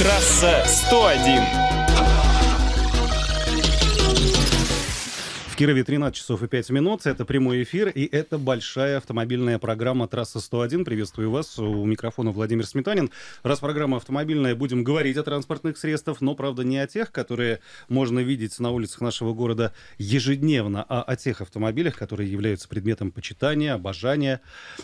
Трасса 101. Кирове 13 часов и 5 минут. Это прямой эфир, и это большая автомобильная программа «Трасса 101». Приветствую вас. У микрофона Владимир Сметанин. Раз программа автомобильная, будем говорить о транспортных средствах, но, правда, не о тех, которые можно видеть на улицах нашего города ежедневно, а о тех автомобилях, которые являются предметом почитания, обожания,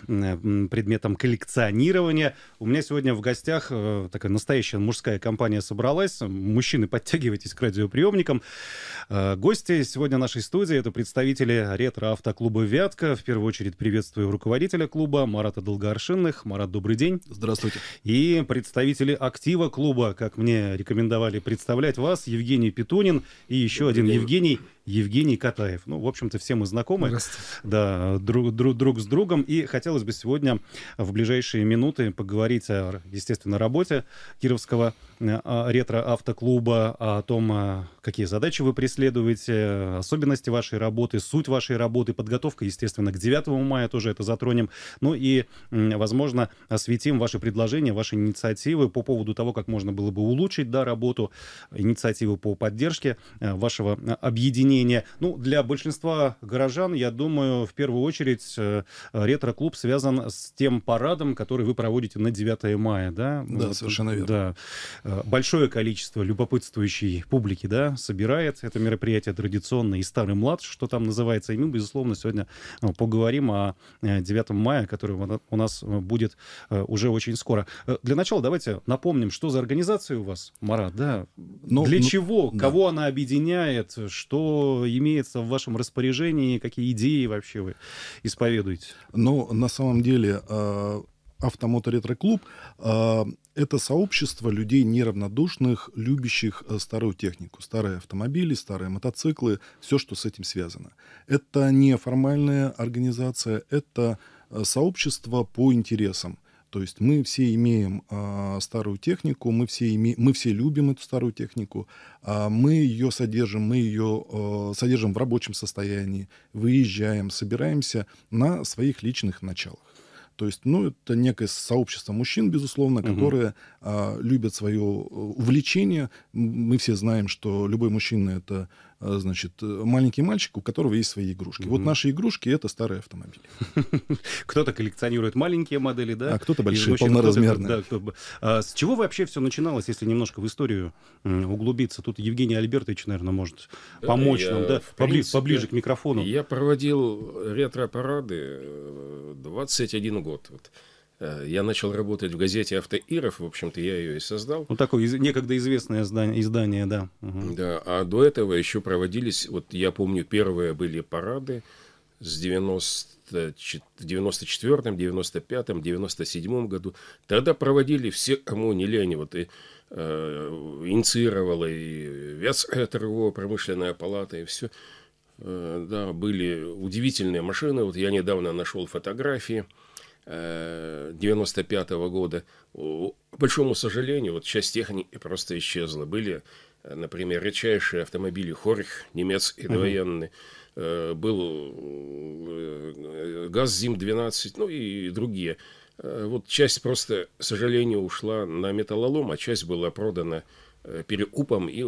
предметом коллекционирования. У меня сегодня в гостях э, такая настоящая мужская компания собралась. Мужчины, подтягивайтесь к радиоприемникам. Э, гости сегодня нашей студии студии это представители ретро-автоклуба «Вятка». В первую очередь приветствую руководителя клуба Марата Долгоршинных. Марат, добрый день. Здравствуйте. И представители актива клуба, как мне рекомендовали представлять вас, Евгений Петунин и еще добрый один день. Евгений Евгений Катаев. Ну, в общем-то, все мы знакомы. Да, друг, друг, друг с другом. И хотелось бы сегодня в ближайшие минуты поговорить, о, естественно, работе Кировского э, ретро-автоклуба, о том, э, какие задачи вы преследуете, особенности вашей работы, суть вашей работы, подготовка, естественно, к 9 мая тоже это затронем. Ну и, возможно, осветим ваши предложения, ваши инициативы по поводу того, как можно было бы улучшить да, работу, инициативы по поддержке э, вашего э, объединения. Ну, для большинства горожан, я думаю, в первую очередь э, ретро-клуб связан с тем парадом, который вы проводите на 9 мая, да? Да, вот, совершенно верно. Да. Большое количество любопытствующей публики, да, собирает это мероприятие традиционно и старым младше, что там называется. И мы, безусловно, сегодня э, поговорим о 9 э, мая, который у нас э, будет уже очень скоро. Для начала давайте напомним, что за организация у вас, Марат, да? Ну, Для ну, чего? Да. Кого она объединяет? Что имеется в вашем распоряжении? Какие идеи вообще вы исповедуете? Ну, на самом деле, автомоторетро-клуб это сообщество людей неравнодушных, любящих э, старую технику, старые автомобили, старые мотоциклы, все, что с этим связано. Это не формальная организация, это э, сообщество по интересам. То есть мы все имеем э, старую технику, мы все, име... мы все любим эту старую технику, э, мы ее содержим, мы ее э, содержим в рабочем состоянии, выезжаем, собираемся на своих личных началах. То есть, ну, это некое сообщество мужчин, безусловно, угу. которые а, любят свое э, увлечение. Мы все знаем, что любой мужчина — это Э, значит, э, маленький мальчик, у которого есть свои игрушки. Вот наши игрушки — это старые автомобили. Кто-то коллекционирует маленькие модели, да? А кто-то большие, полноразмерные. А с чего вообще все начиналось, если немножко в историю углубиться? Тут Евгений Альбертович, наверное, может помочь нам, да? Поближе к микрофону. Я проводил ретро-парады 21 э, год. Вот Э, я начал работать в газете «Автоиров», в общем-то, я ее и создал. Ну, такое некогда известное издание, издание да. Угу. Да, а до этого еще проводились, вот я помню, первые были парады с 90, 94 95 97 году. Тогда проводили все, кому не лень, вот и э, и Вятская торговая промышленная палата, и все. Э, да, были удивительные машины. Вот я недавно нашел фотографии – 95 -го года. К большому сожалению, вот часть техники просто исчезла. Были, э, например, редчайшие автомобили Хорих, немецкие угу. военные, э, был э, ГАЗ-ЗИМ-12, ну и другие. Вот часть просто, к сожалению, ушла на металлолом, а часть была продана перекупом, и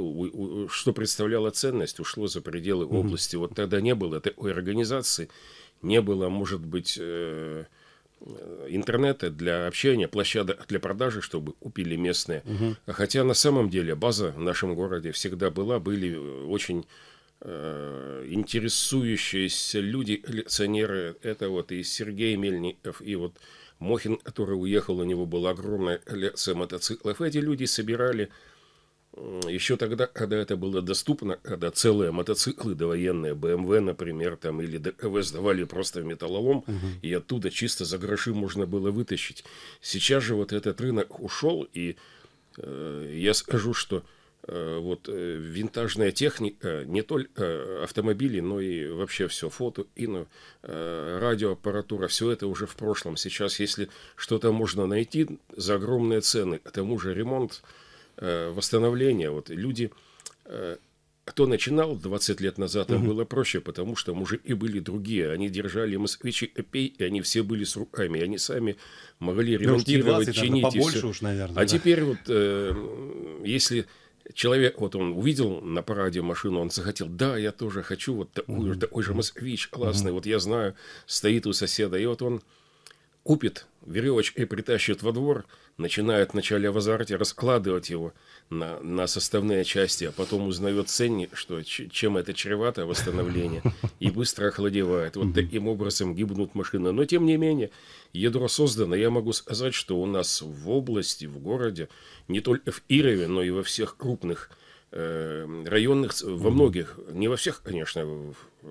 что представляло ценность, ушло за пределы mm-hmm. области. Вот тогда не было этой организации, не было, может быть, Э, интернета, для общения, площадок для продажи, чтобы купили местные. Угу. Хотя на самом деле база в нашем городе всегда была, были э, очень э, интересующиеся люди, коллекционеры. Это вот и Сергей Мельников, и вот Мохин, который уехал, у него была огромная коллекция мотоциклов. Эти люди собирали еще тогда, когда это было доступно, когда целые мотоциклы довоенные, BMW, например, там, или ДКВ сдавали просто в металлолом, угу. и оттуда чисто за гроши можно было вытащить. Сейчас же вот этот рынок ушел, и э, я скажу, что э, вот э, винтажная техника, э, не только э, автомобили, но и вообще все, фото, ино, э, радиоаппаратура, все это уже в прошлом. Сейчас, если что-то можно найти за огромные цены, к тому же ремонт, Э, восстановления. Вот люди, э, кто начинал 20 лет назад, им было проще, потому что и были другие. Они держали москвичи эпей, и они все были с руками. Они сами могли ну, ремонтировать, 20, чинить. Там, побольше уж, наверное. А да. теперь вот, э, если человек, вот он увидел на параде машину, он захотел, да, я тоже хочу вот такую, такой же москвич классный, вот я знаю, стоит у соседа, и вот он купит веревочкой притащит во двор, начинает вначале в азарте раскладывать его на, на составные части, а потом узнает ценник, что, чем это чревато восстановление, и быстро охладевает. Вот таким образом гибнут машины. Но, тем не менее, ядро создано. Я могу сказать, что у нас в области, в городе, не только в Иреве, но и во всех крупных э, районных, во многих, не во всех, конечно,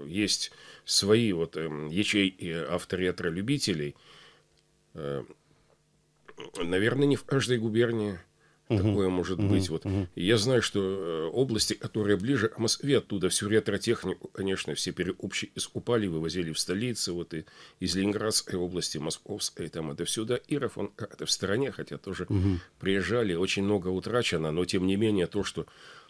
есть свои вот э, ячейки авторетролюбителей, любителей Э, наверное, не в каждой губернии угу. такое может угу. быть. Вот. Угу. Я знаю, что э, области, которые ближе к а Москве, оттуда всю ретротехнику, конечно, все переобщи из вывозили в столицы, вот и из Ленинградской области, Московской, там это сюда. Иров, он как в стороне, хотя тоже угу. приезжали, очень много утрачено, но тем не менее то, что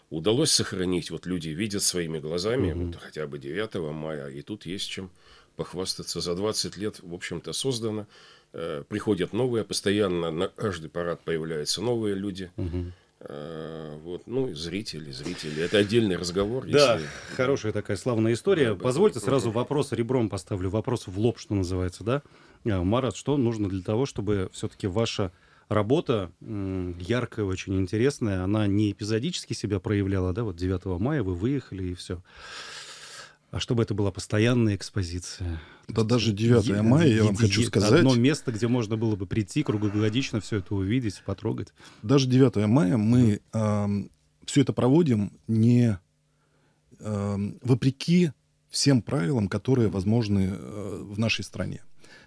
удалось сохранить, вот люди видят своими глазами, угу. вот, хотя бы 9 мая, и тут есть чем похвастаться. За 20 лет, в общем-то, создано Э, приходят новые, постоянно на каждый парад появляются новые люди. Угу. Вот, ну, зрители, зрители. Это отдельный разговор. Да, если... хорошая такая славная история. Да, Позвольте да, сразу вопрос ребром поставлю. Вопрос в лоб, что называется, да? А, Марат, что нужно для того, чтобы все-таки ваша работа яркая, очень интересная, она не эпизодически себя проявляла, да? Вот 9 мая вы выехали и все. А чтобы это была постоянная экспозиция. Да есть, даже 9 е- мая, я е- вам е- хочу сказать... Одно место, где можно было бы прийти, круглогодично все это увидеть, потрогать. Даже 9 мая мы э, все это проводим не э, вопреки всем правилам, которые возможны э, в нашей стране.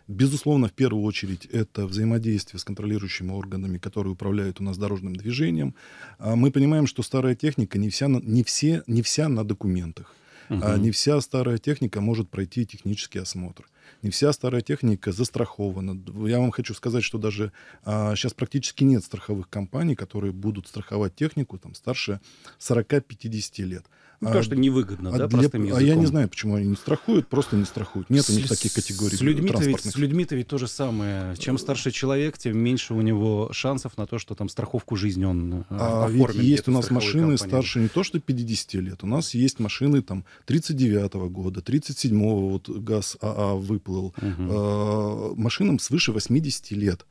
Безусловно, в первую очередь это взаимодействие с контролирующими органами, которые управляют у нас дорожным движением. А мы понимаем, что старая техника не вся, не все, не вся на документах. Угу. А не вся старая техника может пройти технический осмотр. Не вся старая техника застрахована. Я вам хочу сказать, что даже а, сейчас практически нет страховых компаний, которые будут страховать технику там, старше 40-50 лет. Ну, потому а, что невыгодно, а да, для, простым языком. А я не знаю, почему они не страхуют, просто не страхуют. Нет с, у них таких категорий с людьми ведь, С людьми-то ведь то же самое. Чем старше человек, тем меньше у него шансов на то, что там страховку жизни он э, а оформит. Ведь есть у нас машины компании. старше не то, что 50 лет. У нас есть машины там 39-го года, 37-го, вот ГАЗ АА а выплыл. Угу. А, машинам свыше 80 лет.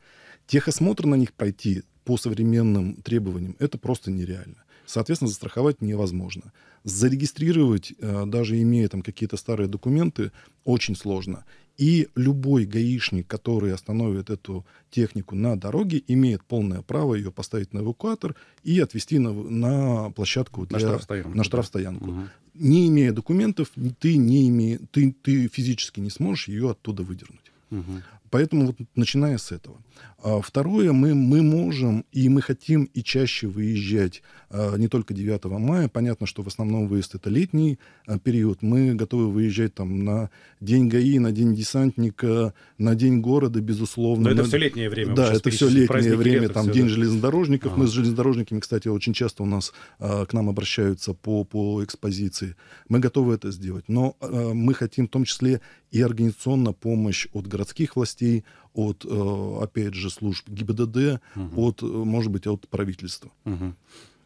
Техосмотр на них пройти по современным требованиям, это просто нереально соответственно, застраховать невозможно. Зарегистрировать, э, даже имея там какие-то старые документы, очень сложно. И любой гаишник, который остановит эту технику на дороге, имеет полное право ее поставить на эвакуатор и отвезти на, на площадку для, на штрафстоянку. На штрафстоянку. Угу. Не имея документов, ты, не име, ты, ты физически не сможешь ее оттуда выдернуть. Угу. Поэтому вот начиная с этого. А второе, мы, мы можем и мы хотим и чаще выезжать а, не только 9 мая. Понятно, что в основном выезд это летний а, период. Мы готовы выезжать там на День ГАИ, на День десантника, на День города, безусловно. Но это все летнее время. Да, это все летнее время. Лета, там все, День да? железнодорожников. а Мы с железнодорожниками, кстати, очень часто у нас к нам обращаются по, по экспозиции. Мы готовы это сделать. Но мы хотим в том числе и организационно помощь от городских властей, от, э, опять же, служб ГИБДД, угу. от, э, может быть, от правительства. Угу.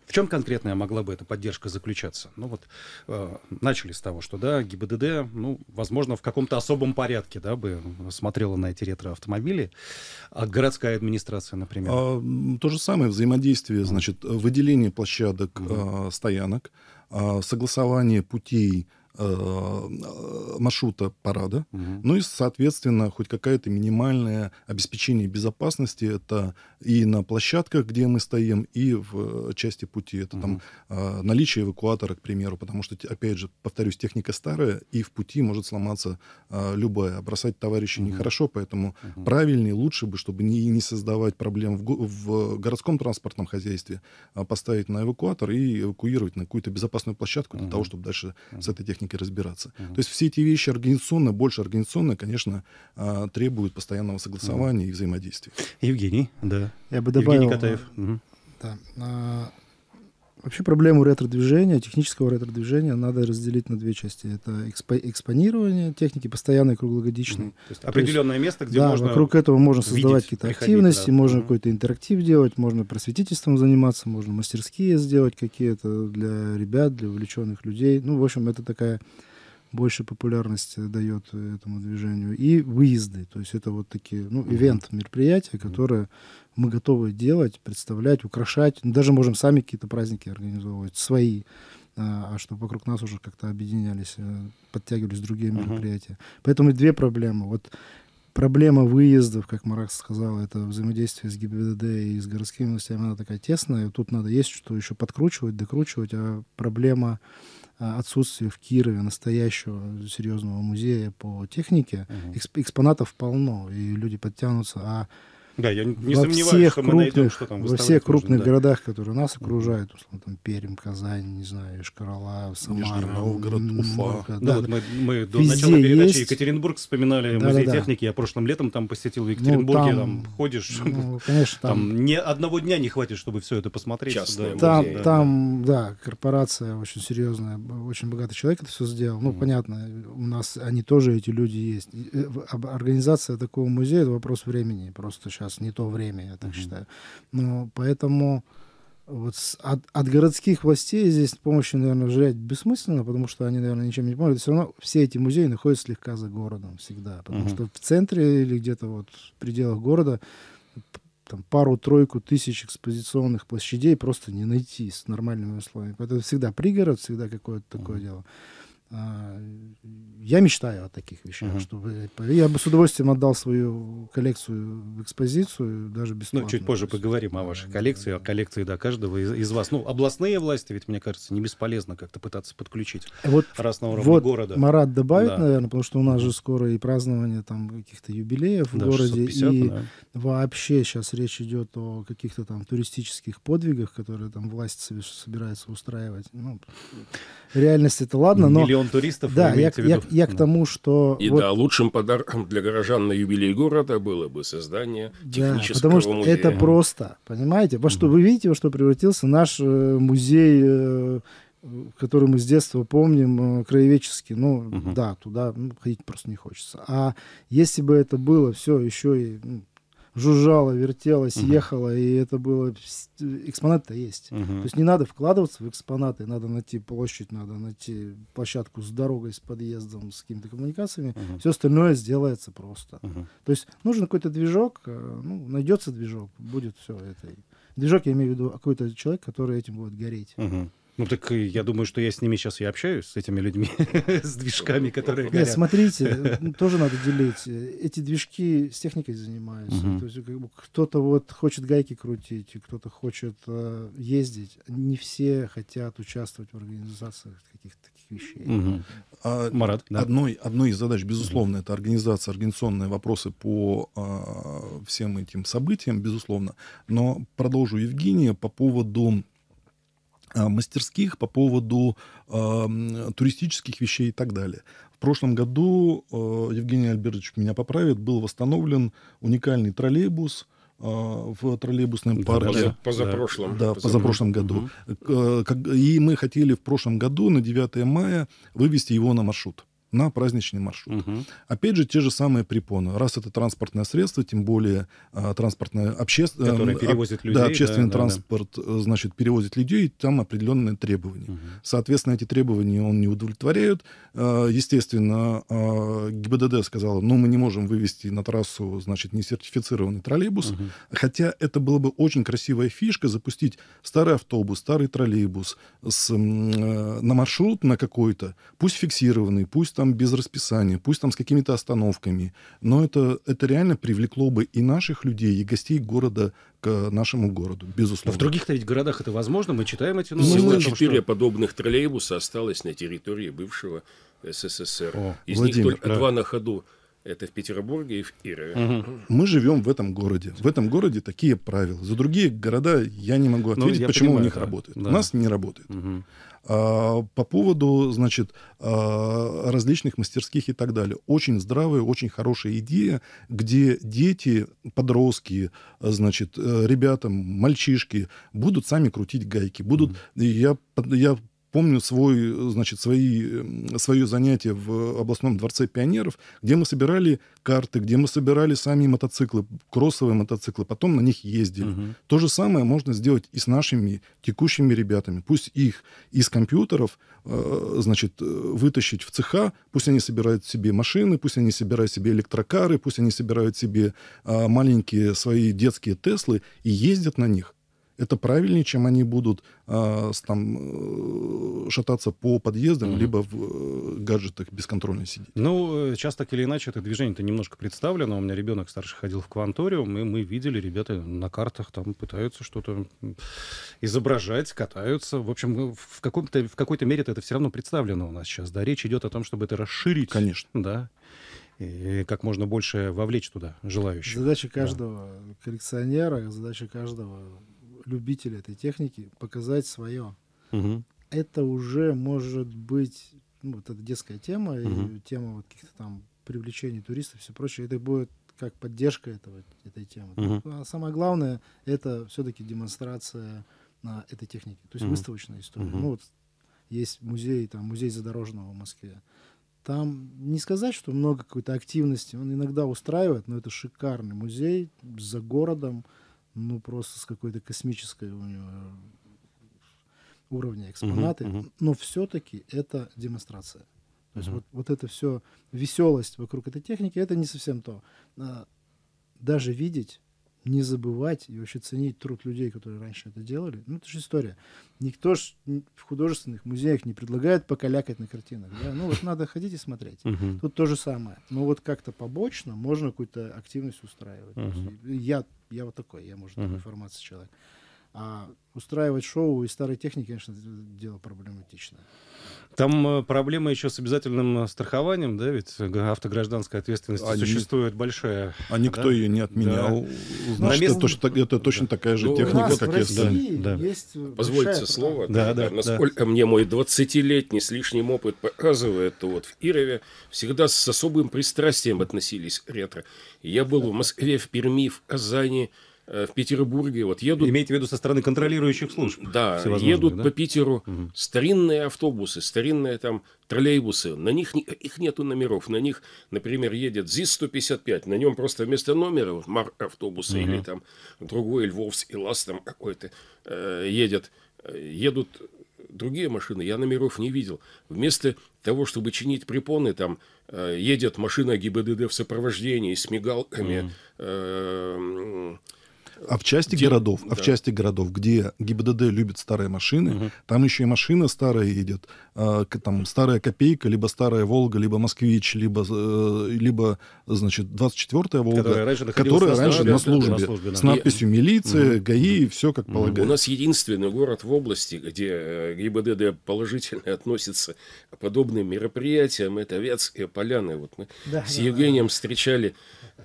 В чем конкретная могла бы эта поддержка заключаться? Ну вот э, начали с того, что да, ГИБДД, ну, возможно, в каком-то особом порядке, да, бы смотрела на эти ретроавтомобили, а городская администрация, например. А, то же самое взаимодействие, значит, выделение площадок, угу. э, стоянок, э, согласование путей Э, маршрута парада. Угу. Ну и, соответственно, хоть какая-то минимальное обеспечение безопасности. Это и на площадках, где мы стоим, и в э, части пути. Это угу. там э, наличие эвакуатора, к примеру, потому что, опять же, повторюсь, техника старая, и в пути может сломаться любая. Бросать товарища угу. нехорошо, поэтому угу. правильнее, лучше бы, чтобы не, не создавать проблем в, в городском транспортном хозяйстве, а поставить на эвакуатор и эвакуировать на какую-то безопасную площадку угу. для того, чтобы дальше угу. с этой техникой техникой разбираться. Uh -huh. То есть все эти вещи организационно, больше организационно, конечно, а, требуют постоянного согласования Uh -huh. и взаимодействия. Евгений, да. Я бы добавил, Евгений Катаев. Угу. Да. Э, Вообще проблему ретро-движения, технического ретро-движения надо разделить на две части. Это экспо- экспонирование техники, постоянной круглогодичной. Mm-hmm. То есть а определенное есть, место, где да, можно вокруг этого можно создавать какие-то активности, да. можно mm-hmm. какой-то интерактив делать, можно просветительством заниматься, можно мастерские сделать какие-то для ребят, для увлеченных людей. Ну, в общем, это такая больше популярности дает этому движению. И выезды, то есть это вот такие, ну, ивент, мероприятия, которые мы готовы делать, представлять, украшать. Ну, даже можем сами какие-то праздники организовывать, свои а, а чтобы вокруг нас уже как-то объединялись, э, подтягивались другие uh-huh. мероприятия. Поэтому две проблемы. Вот проблема выездов, как Маракс сказал, это взаимодействие с ГИБДД и с городскими властями, она такая тесная. Тут надо есть что еще подкручивать, докручивать. А проблема Э, отсутствие в Кирове настоящего серьезного музея по технике. Угу. Экспонатов полно, и люди подтянутся. А да, я не во сомневаюсь, всех что крупных, мы найдем, что там Во всех крупных нужно, городах, которые нас окружают, условно, там Пермь, Казань, не знаю, Шкарала, Самара. Ну, Новгород, Уфа. Да, да, вот мы, мы до начала передачи есть... Екатеринбург вспоминали да, музей да, да. техники. Я прошлым летом там посетил в ну, Екатеринбурге, ну, там, там ходишь. Ну, конечно, там... там ни одного дня не хватит, чтобы все это посмотреть. Частные да, музеи, там, да, да, корпорация очень серьезная, очень богатый человек это все сделал. Ну, mm. понятно, у нас они тоже, эти люди есть. Э, организация такого музея — это вопрос времени. Просто сейчас сейчас не то время, я так mm считаю. Но ну, поэтому вот с, от, от городских властей здесь помощи, наверное, ждать бессмысленно, потому что они, наверное, ничем не помогут. Все равно все эти музеи находятся слегка за городом всегда, потому mm что в центре или где-то вот в пределах города там пару-тройку тысяч экспозиционных площадей просто не найти с нормальными условиями. Поэтому всегда пригород, всегда какое-то такое mm дело. А, я мечтаю о таких вещах, uh-huh. чтобы я бы с удовольствием отдал свою коллекцию в экспозицию, даже без Ну, чуть позже поговорим о вашей коллекции, о коллекции да, каждого из, из вас. Ну, областные власти, ведь мне кажется, не бесполезно как-то пытаться подключить вот, раз на уровне вот города. Марат добавит, да. наверное, потому что у нас же скоро и празднование там каких-то юбилеев да, в городе, 650, и да. вообще сейчас речь идет о каких-то там туристических подвигах, которые там власть собирается устраивать. Ну, реальность это ладно, но... Миллион туристов, Да, я, я, я к тому, что... И вот... да, лучшим подарком для горожан на юбилей города было бы создание технического да, потому что музея. это просто, понимаете? Во что, вы видите, во что превратился наш э, музей э, который мы с детства помним, э, краеведческий, ну угу. да, туда ну, ходить просто не хочется. А если бы это было все еще и ну, жужжало, вертелось, угу. ехало, и это было... Экспонат-то есть. Угу. То есть не надо вкладываться в экспонаты, надо найти площадь, надо найти площадку с дорогой, с подъездом, с какими-то коммуникациями. Угу. Все остальное сделается просто. Угу. То есть нужен какой-то движок, э, ну, найдется движок, будет все это. Движок, я имею в виду а какой-то человек, который этим будет гореть. Угу. Ну так э, я думаю, что я с ними сейчас и общаюсь, с этими людьми, с движками, которые горят. Нет, смотрите, ну, тоже надо делить. Э, эти движки с техникой занимаются. То есть как бы, кто-то вот хочет гайки крутить, кто-то хочет э, ездить. Не все хотят участвовать в организациях каких-то таких вещей. А, Марат, да. одной, одной из задач, безусловно, это организация, организационные вопросы по э, всем этим событиям, безусловно. Но продолжу Евгения по поводу Э, мастерских по поводу э, туристических вещей и так далее. В прошлом году, э, Евгений Альбертович меня поправит, был восстановлен уникальный троллейбус э, в троллейбусном парке. Позапрошлом. Да, да, позапрошлом году. Угу. И мы хотели в прошлом году на 9 мая вывести его на маршрут на праздничный маршрут. Угу. Опять же, те же самые препоны. Раз это транспортное средство, тем более а, транспортное общественное... Э, Которое перевозит людей. Да, общественный да, транспорт, да, да. Э, значит, перевозит людей, там определенные требования. Угу. Соответственно, эти требования он не удовлетворяет. Э, естественно, ГИБДД сказала, ну, мы не можем вывести на трассу, значит, несертифицированный троллейбус, угу. хотя это была бы очень красивая фишка запустить старый автобус, старый троллейбус с, на маршрут на какой-то, пусть фиксированный, пусть там там без расписания, пусть там с какими-то остановками, но это, это реально привлекло бы и наших людей, и гостей города к нашему городу, безусловно. Но в других-то ведь городах это возможно, мы читаем эти ну, новости. Всего четыре что... подобных троллейбуса осталось на территории бывшего СССР. О, Из Владимир, них только да. два на ходу. Это в Петербурге и в Кирове. Угу. Мы живем в этом городе. В этом городе такие правила. За другие города я не могу ну, ответить, ну, почему понимаю, у них да. работает. Да. У нас не работает. Угу. А, по поводу, значит, а, различных мастерских и так далее. Очень здравая, очень хорошая идея, где дети, подростки, значит, э, ребята, мальчишки будут сами крутить гайки, будут, mm-hmm. я, я помню свой, значит, свои, свое занятие в областном дворце пионеров, где мы собирали карты, где мы собирали сами мотоциклы, кроссовые мотоциклы, потом на них ездили. Угу. То же самое можно сделать и с нашими текущими ребятами. Пусть их из компьютеров, э, значит, э, вытащить в цеха, пусть они собирают себе машины, пусть они собирают себе электрокары, пусть они собирают себе а, маленькие свои детские Теслы и ездят на них это правильнее, чем они будут а, с, там, э, шататься по подъездам, mm-hmm. либо в э, гаджетах бесконтрольно сидеть. Ну, сейчас э, так или иначе это движение-то немножко представлено. У меня ребенок старший ходил в кванториум, и мы видели, ребята на картах там пытаются что-то изображать, катаются. В общем, в, каком-то, в какой-то мере это все равно представлено у нас сейчас. Да, речь идет о том, чтобы это расширить. Конечно. Да и как можно больше вовлечь туда желающих. Задача каждого да. коллекционера, задача каждого любителя этой техники показать свое. Угу. Это уже может быть ну, вот это детская тема, угу. и тема вот каких-то там привлечений туристов и все прочее. Это будет как поддержка этого, этой темы. Угу. А самое главное это все-таки демонстрация на этой технике то есть угу. выставочная история. Угу. Ну вот есть музей, там музей задорожного в Москве. Там не сказать, что много какой-то активности. Он иногда устраивает, но это шикарный музей за городом ну, просто с какой-то космической у него э, уровня экспонаты, uh-huh, uh-huh. но все-таки это демонстрация. То uh-huh. есть вот, вот это все веселость вокруг этой техники, это не совсем то. А даже видеть, не забывать и вообще ценить труд людей, которые раньше это делали. Ну, это же история. Никто ж в художественных музеях не предлагает покалякать на картинах. Да? Ну, вот надо ходить и смотреть. Uh-huh. Тут то же самое. Но вот как-то побочно можно какую-то активность устраивать. Uh-huh. Я я вот такой, я, может, mm-hmm. информация человек. А устраивать шоу из старой техники, конечно, дело проблематичное. Там э, проблема еще с обязательным э, страхованием, да, ведь автогражданская ответственность а существует большая. А никто да? ее не отменял. Да. Значит, мест... это, точно, это точно да. такая же ну, техника, нас, как если... Да, да. Есть Позвольте слово. Да, да, да, насколько да. мне мой 20-летний с лишним опыт показывает, то вот в Кирове всегда с особым пристрастием относились ретро. Я был в Москве, в Перми, в Казани, Э, в Петербурге. Вот едут... Имейте в виду со стороны контролирующих служб. Да, едут да? по Питеру угу. старинные автобусы, старинные там троллейбусы. На них их нету номеров. На них, например, едет ЗИС-155. На нем просто вместо номера мар автобуса угу. или там другой львовский лаз там какой-то э, едет. Едут другие машины, я номеров не видел. Вместо того, чтобы чинить препоны, там э, едет машина ГИБДД в сопровождении с мигалками. Mm-hmm. Э, а в части где... городов, да. а в части городов, где ГИБДД любит старые машины, угу. там еще и машина старая едет, э, а, там старая копейка, либо старая Волга, либо Москвич, либо, э, либо значит, 24-я Волга, которая раньше, которая раньше на службе, на службе да. с надписью милиция, и... ГАИ, угу. все как угу. полагается. У нас единственный город в области, где э, ГИБДД положительно относится к подобным мероприятиям, это Вятские поляны. Вот мы да, с Евгением да. встречали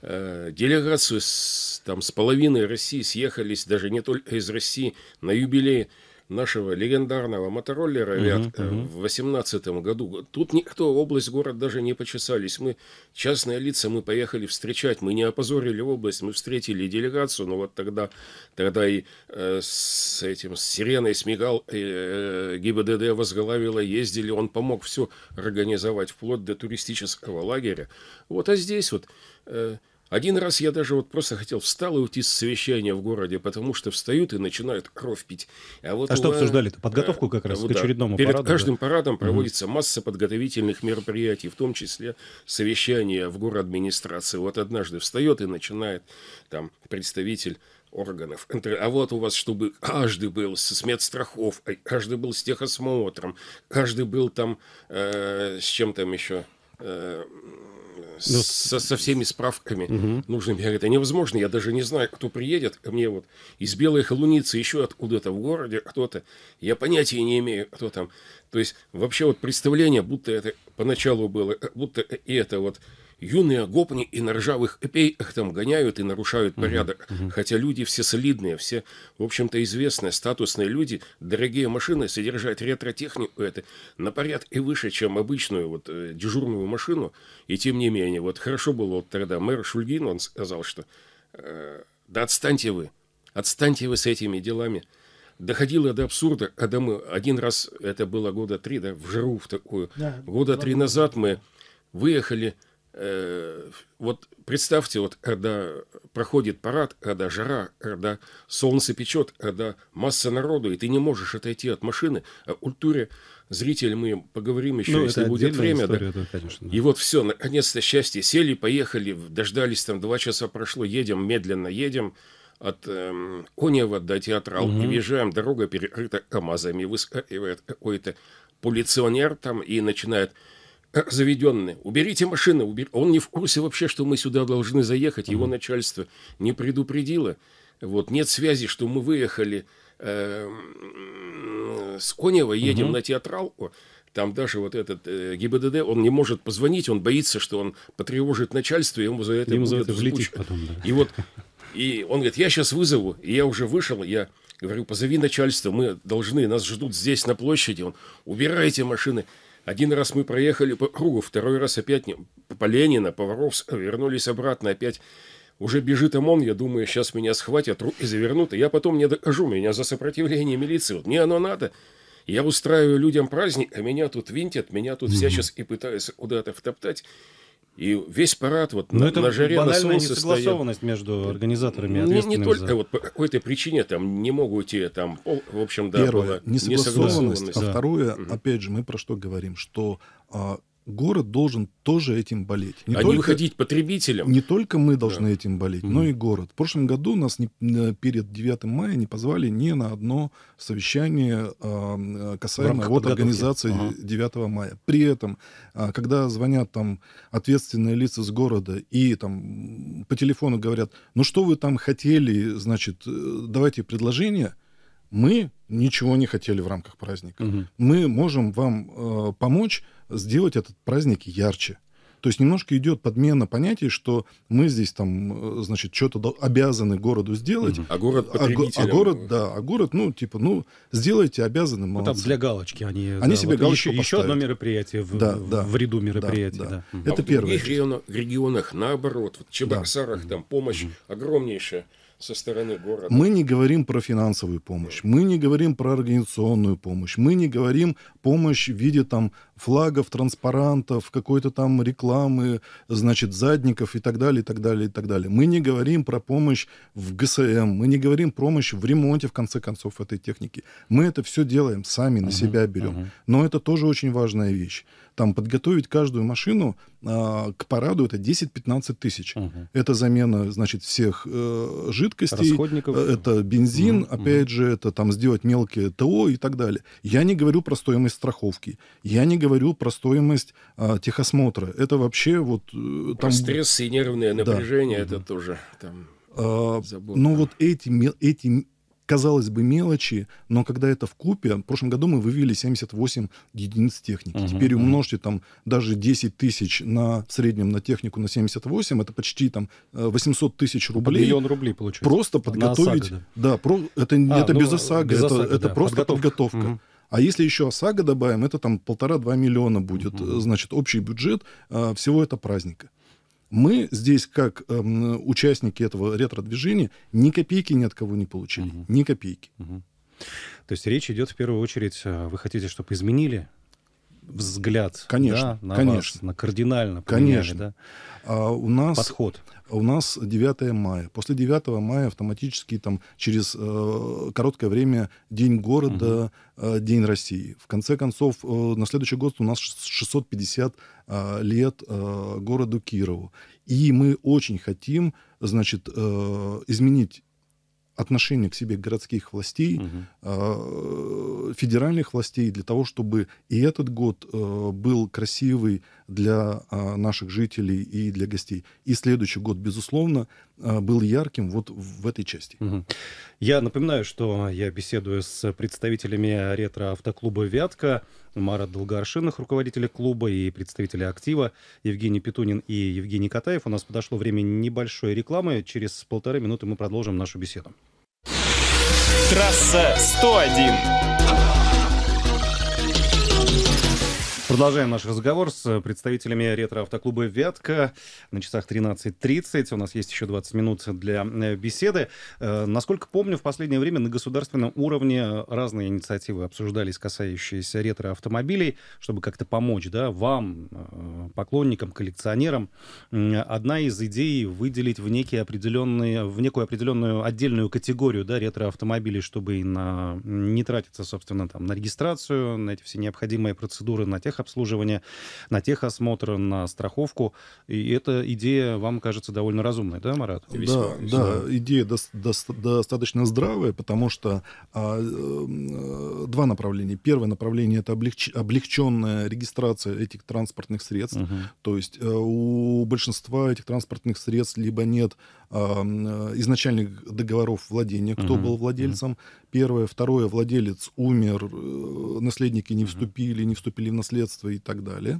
Э, делегацию с, там, с половиной России съехались, даже не только из России, на юбилей нашего легендарного мотороллера ряд угу, угу. в 18 году. Тут никто, область, город даже не почесались. Мы, частные лица, мы поехали встречать. Мы не опозорили область, мы встретили делегацию. Но ну вот тогда, тогда и э, с этим, с сиреной, с мигал э, э, ГИБДД возглавила, ездили. Он помог все организовать, вплоть до туристического лагеря. Вот, а здесь вот... Э, один раз я даже вот просто хотел встал и уйти с совещания в городе, потому что встают и начинают кровь пить. А, вот а что вас... обсуждали-то? Э, Подготовку как раз вот, к очередному Перед параду? Перед каждым да? парадом проводится угу. масса подготовительных мероприятий, в том числе совещания в город администрации. Вот однажды встает и начинает там представитель органов. Э, а вот у вас, чтобы каждый был с медстрахов, каждый был с техосмотром, каждый был там э, с чем там еще э, ну, со, со всеми справками угу. нужными. Я говорю, это а невозможно, я даже не знаю, кто приедет ко мне вот из Белой Холуницы, еще откуда-то в городе кто-то. Я понятия не имею, кто там. То есть вообще вот представление, будто это поначалу было, э, будто э, и это вот юные гопни и на ржавых эпеях там гоняют и нарушают порядок. Угу, угу. Хотя люди все солидные, все, в общем-то, известные, статусные люди, дорогие машины, содержать ретро-технику это на порядок и выше, чем обычную вот э, дежурную машину. И тем не менее, вот хорошо было вот тогда мэр Шульгин, он сказал, что э, да отстаньте вы, отстаньте вы с этими делами доходило до абсурда, когда а мы один раз, это было года три, да, в жиру в такую, да, года три назад мы выехали, Э, вот представьте, вот когда проходит парад, когда жара, когда солнце печет, когда масса народу, и ты не можешь отойти от машины, о а культуре зритель мы поговорим еще, ну, если будет время. История, да. Да, конечно, да. И вот все, наконец-то счастье, сели, поехали, дождались, там два часа прошло, едем, медленно едем, от эм, Конева до Театралки, угу. А въезжаем, дорога перекрыта КАМАЗами, выскакивает какой-то полиционер там и начинает Э, заведенные. Уберите машины. Убер... Он не в курсе вообще, что мы сюда должны заехать. Его начальство не предупредило. Вот нет связи, что мы выехали э, с Конева, едем на театралку. Там даже вот этот э, ГИБДД, он не может позвонить, он боится, что он потревожит начальство, и ему за это ему будет за это потом, да. И вот, и он говорит, я сейчас вызову, и я уже вышел, я говорю, позови начальство, мы должны, нас ждут здесь на площади, он, убирайте машины. Один раз мы проехали по кругу, второй раз опять не... по Ленина, Поваровск, вернулись обратно опять. Уже бежит ОМОН, я думаю, сейчас меня схватят и завернут, и я потом не докажу меня за сопротивление милиции. Вот мне оно надо. Я устраиваю людям праздник, а меня тут винтят, меня тут всячески пытаются куда-то втоптать. И весь парад вот Но на, это на жаре на солнце несогласованность стоят. между организаторами и не, не только за... вот по какой-то причине там не могут идти там в общем да Первое, была несогласованность, а несогласованность. Да. а второе да. опять же мы про что говорим что а, город должен тоже этим болеть. Не а только, не выходить потребителям. Не только мы должны да. этим болеть, угу. но и город. В прошлом году нас не, э, перед 9 мая не позвали ни на одно совещание а, касаемо вот организации ага. 9 мая. При этом, а, когда звонят там ответственные лица с города и там по телефону говорят, ну что вы там хотели, значит, э, давайте предложение, мы ничего не хотели в рамках праздника. Угу. Мы можем вам э, помочь сделать этот праздник ярче. То есть немножко идет подмена понятий, что мы здесь там, э, значит, что-то обязаны городу сделать. Угу. А город а, а город, да, а город, ну, типа, ну, сделайте обязаны. Ну, там для галочки они... Они да, себе вот галочку еще, поставят. еще одно мероприятие в, да, да, в ряду мероприятий. Да, да. Да. Это а первое. В других регионах, наоборот, в Чебоксарах да. там помощь угу. огромнейшая со стороны города. Мы не говорим про финансовую помощь, мы не говорим про организационную помощь, мы не говорим помощь в виде там флагов, транспарантов, какой-то там рекламы, значит, задников и так далее, и так далее, и так далее. Мы не говорим про помощь в ГСМ, мы не говорим про помощь в ремонте, в конце концов, этой техники. Мы это все делаем сами, на uh-huh, себя берем. Uh-huh. Но это тоже очень важная вещь. Там подготовить каждую машину а, к параду это 10-15 тысяч. Угу. Это замена, значит, всех э, жидкостей. Расходников. Э, это бензин, угу. опять же, это там сделать мелкие ТО и так далее. Я не говорю про стоимость страховки. Я не говорю про стоимость а, техосмотра. Это вообще вот... Э, там... стресс и нервное напряжение да. это угу. тоже там... А, Забыл, но ну вот эти, эти казалось бы, мелочи, но когда это в купе, в прошлом году мы вывели 78 единиц техники. Угу, Теперь угу. умножьте там даже 10 тысяч на в среднем на технику на 78, это почти там 800 э, тысяч рублей. Под миллион рублей получается. Просто подготовить. ОСАГО, да, да про, это, а, это ну, без ОСАГО, без ОСАГО это, да, просто подготовка. подготовка. Угу. А если еще ОСАГО добавим, это там полтора-два миллиона будет, угу. значит, общий бюджет а, всего это праздника. Мы здесь, как э, участники этого ретро-движения, ни копейки ни от кого не получили. Угу. Ни копейки. Угу. То есть речь идет в первую очередь, а, вы хотите, чтобы изменили взгляд конечно, да, на конечно. вас, на кардинально поменяли, конечно. Да? А у нас, подход. У нас 9 мая. После 9 мая автоматически там, через э, короткое время День города, угу. э, День России. В конце концов, э, на следующий год у нас 650 э, лет э, городу Кирову. И мы очень хотим значит, э, изменить отношение к себе городских властей, угу. федеральных властей, для того, чтобы и этот год э, был красивый для а, наших жителей и для гостей. И следующий год, безусловно, а, был ярким вот в этой части. Я напоминаю, что я беседую с представителями ретро-автоклуба «Вятка», Марат Долгоршинах, руководителя клуба и представителя актива, Евгений Петунин и Евгений Катаев. У нас подошло время небольшой рекламы. Через полторы минуты мы продолжим нашу беседу. Трасса 101. Продолжаем наш разговор с представителями ретро-автоклуба «Вятка». На часах 13.30. У нас есть еще 20 минут для э, беседы. Э, насколько помню, в последнее время на государственном уровне разные инициативы обсуждались, касающиеся ретро-автомобилей, чтобы как-то помочь да, вам, э, поклонникам, коллекционерам. Одна из идей — выделить в, некие определенные, в некую определенную отдельную категорию да, ретро-автомобилей, чтобы и на, не тратиться, собственно, там, на регистрацию, на эти все необходимые процедуры, на тех техобслуживание, на техосмотр, на страховку. И эта идея вам кажется довольно разумной, да, Марат? Весьма, да, весьма. да, идея до, до, достаточно здравая, потому что а, э, два направления. Первое направление это облегч, облегченная регистрация этих транспортных средств. Угу. То есть э, у большинства этих транспортных средств либо нет а, э, изначальных договоров владения, кто угу. был владельцем. Угу. Первое, второе, владелец умер, э, наследники не угу. вступили, не вступили в наследство наследство и так далее.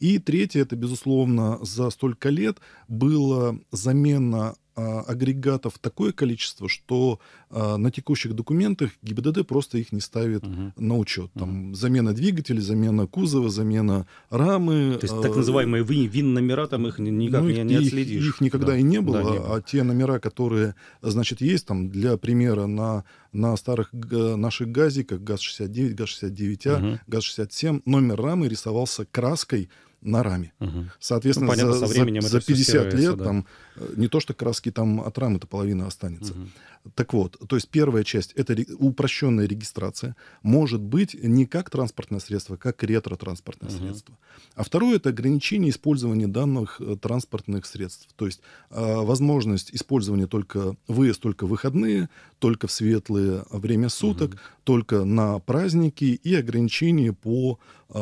И третье, это, безусловно, за столько лет было замена а, агрегатов такое количество, что а, на текущих документах ГИБДД просто их не ставит угу. на учет. Там угу. замена двигателя, замена кузова, замена рамы. То есть а, так называемые вин, вин номера там их никак ну, не, не отследишь. Их никогда да. и не было, да, не было. а те номера, которые, значит, есть там для примера на на старых наших газиках ГАЗ-69, ГАЗ-69А, угу. ГАЗ-67 номер рамы рисовался краской норами. Угу. Соответственно, ну, понятно, за, со за, за 50 лет все там э, не то, что краски там от рамы-то половина останется. Угу. Так вот, то есть первая часть — это упрощенная регистрация. Может быть не как транспортное средство, как ретро-транспортное угу. средство. А второе — это ограничение использования данных э, транспортных средств. То есть э, возможность использования только выезд только выходные, только в светлое время суток, угу. только на праздники и ограничение по, э,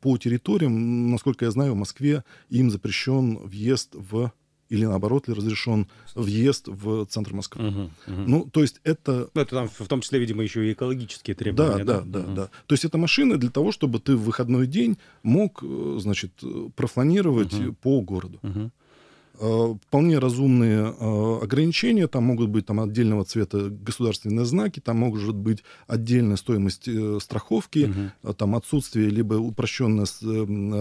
по территориям. Насколько я знаю, в Москве им запрещен въезд в или наоборот ли разрешен въезд в центр Москвы. Угу, угу. Ну, то есть это... Ну, это там в том числе, видимо, еще и экологические требования. Да, да, да, угу. да. То есть это машины для того, чтобы ты в выходной день мог, э, значит, э, профланировать угу. по городу. Угу. Э, вполне разумные э, ограничения. Там могут быть там, отдельного цвета государственные знаки, там может быть отдельная стоимость э, страховки, угу. там отсутствие либо упрощенная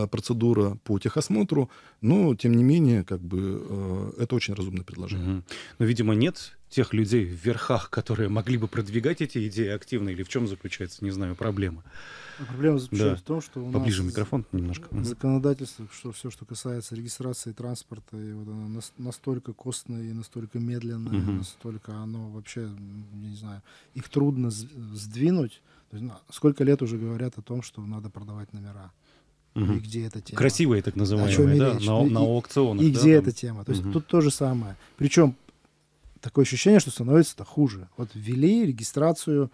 процедура по техосмотру. Но, тем не менее, как бы, это очень разумное предложение. Угу. Но, видимо, нет тех людей в верхах, которые могли бы продвигать эти идеи активно, или в чем заключается, не знаю, проблема? Ну, проблема заключается да. в том, что у Поближе нас микрофон немножко. законодательство, что все, что касается регистрации транспорта, и вот оно настолько костное и настолько медленное, угу. настолько оно вообще, я не знаю, их трудно сдвинуть. Ну, сколько лет уже говорят о том, что надо продавать номера угу. и где эта тема. Красивые так называемые, да, речь? на, на аукционах. И да, где там? эта тема. То есть угу. тут то же самое. Причем такое ощущение, что становится-то хуже. Вот ввели регистрацию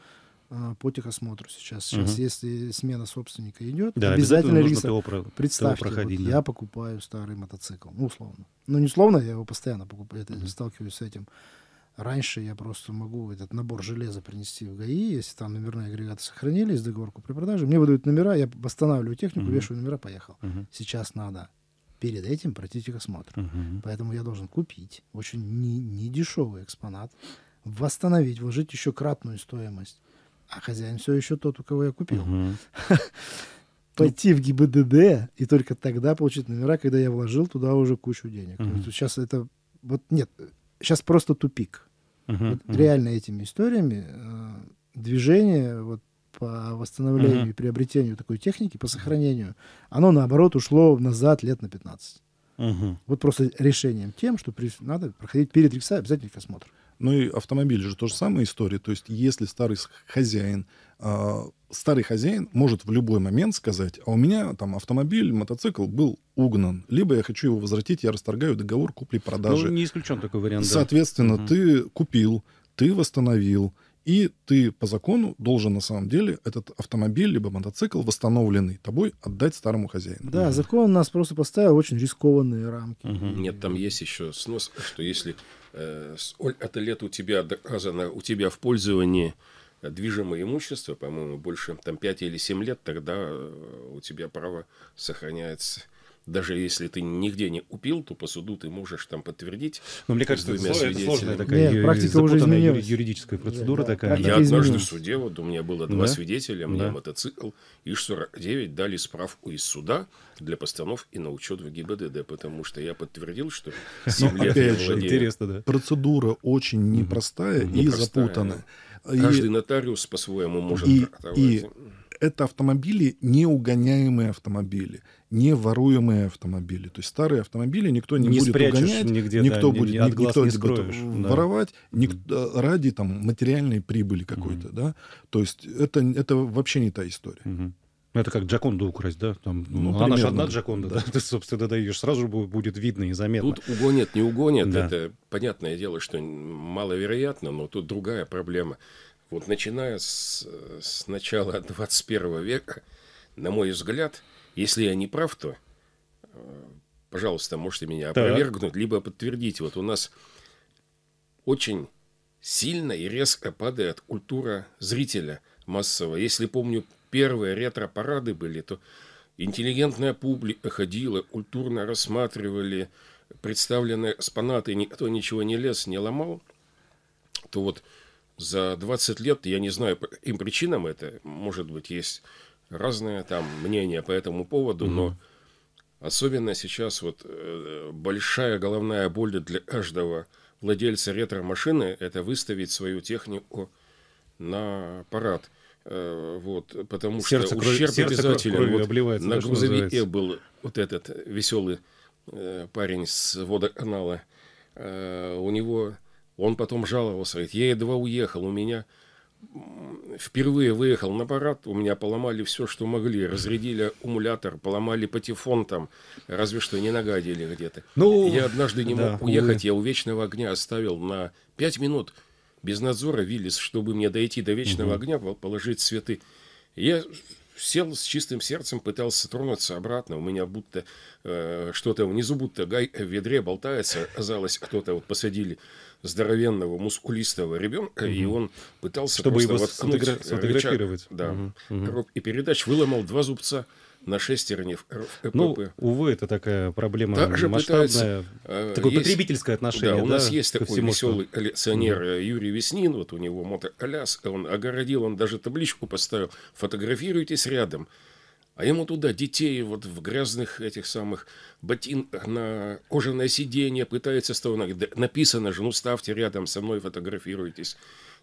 э, по техосмотру сейчас. Сейчас, угу. если смена собственника идет, да, обязательно, обязательно нужно ТО, Представьте, ТО вот я покупаю старый мотоцикл, ну, условно. Ну, не условно, я его постоянно покупаю, угу. я сталкиваюсь с этим. Раньше я просто могу этот набор железа принести в ГАИ, если там номерные агрегаты сохранились, договорку при продаже, мне выдают номера, я восстанавливаю технику, угу. вешаю номера, поехал. Угу. Сейчас надо перед этим пройти осмотр. Угу. Поэтому я должен купить очень недешевый не, не дешевый экспонат, восстановить, вложить еще кратную стоимость. А хозяин все еще тот, у кого я купил. Пойти в ГИБДД и только тогда получить номера, когда я вложил туда уже кучу денег. Сейчас это... Вот нет, сейчас просто тупик. Реально этими историями э, движение вот по восстановлению угу. и приобретению такой техники, по сохранению, оно наоборот ушло назад лет на 15. Угу. Вот просто решением тем, что при, надо проходить перед рекса обязательно осмотр. Ну и автомобиль же тоже самая история. То есть если старый хозяин, э, старый хозяин может в любой момент сказать, а у меня там автомобиль, мотоцикл был угнан, либо я хочу его возвратить, я расторгаю договор купли-продажи. Ну, не исключен такой вариант. Соответственно, да. ты купил, ты восстановил, и ты по закону должен на самом деле этот автомобиль либо мотоцикл, восстановленный тобой, отдать старому хозяину. Да, закон у нас просто поставил очень рискованные рамки. Угу. Нет, там есть еще снос, что если э, это лет у тебя доказано, у тебя в пользовании движимое имущество, по-моему, больше там 5 или 7 лет, тогда э, у тебя право сохраняется даже если ты нигде не упил, то по суду ты можешь там подтвердить. Но ну, мне кажется, это, это сложная такая Нет, практика уже изменилась. юридическая процедура да, такая. Я однажды изменилась. в суде, вот у меня было два да? свидетеля, мне да. мотоцикл ИШ-49 дали справку из суда для постанов и на учет в ГИБДД, потому что я подтвердил, что 7 ну, опять же, интересно, да. Процедура очень непростая угу. и непростая, запутанная. Да. Каждый и... нотариус по-своему может и, и это автомобили, неугоняемые автомобили, не воруемые автомобили. То есть старые автомобили никто не, не будет угонять, нигде, никто да, будет, ни, никто не скроешь, будет воровать ник, mm э, ради там, материальной прибыли какой-то. Mm-hmm. Да? То есть это, это вообще не та история. Mm-hmm. Это как Джаконду украсть, да? Там, ну, ну она же одна Джаконда, да. да? Ты, собственно, даешь, сразу будет видно и заметно. Тут угонят, не угонят, да. это понятное дело, что маловероятно, но тут другая проблема – вот начиная с, э, с начала 21 века, на мой взгляд, если я не прав, то, э, пожалуйста, можете меня опровергнуть, так. либо подтвердить. Вот у нас очень сильно и резко падает культура зрителя массового. Если помню, первые ретро-парады были, то интеллигентная публика ходила, культурно рассматривали представленные экспонаты, никто ничего не лез, не ломал, то вот за 20 лет, я не знаю, по им причинам это, может быть, есть разное там мнение по этому поводу, mm-hmm. но особенно сейчас вот э, большая головная боль для каждого владельца ретро-машины – это выставить свою технику на парад. Э, вот, потому сердце что крови, ущерб сердце обязателен. вот на грузовике был вот этот веселый э, парень с водоканала. У него он потом жаловался, говорит, я едва уехал, у меня впервые выехал на парад, у меня поломали все, что могли. Разрядили аккумулятор, поломали патефон там, разве что не нагадили где-то. Ну, я однажды не да, мог уехать, увы. я у вечного огня оставил на 5 минут без надзора Виллис, чтобы мне дойти до вечного угу. огня, положить цветы. Я сел с чистым сердцем, пытался тронуться обратно. У меня будто э, что-то внизу, будто гай в ведре болтается. Казалось, кто-то вот посадили здоровенного, мускулистого ребенка, угу. и он пытался Чтобы его воткнуть, сфотогра... Э, сфотографировать. Рычаг, да, угу. угу. и передач выломал два зубца на шестерни РПП. Э, ну, увы, это такая проблема Также масштабная, пытаются, э, такое есть, потребительское отношение. Да, у да, нас есть такой всему, веселый что... коллекционер mm. Юрий Веснин, вот у него мотоколяс, он огородил, он даже табличку поставил, фотографируйтесь рядом. А ему туда детей вот в грязных этих самых ботин на кожаное сиденье пытается ставить. Написано же, ну ставьте рядом со мной, фотографируйтесь.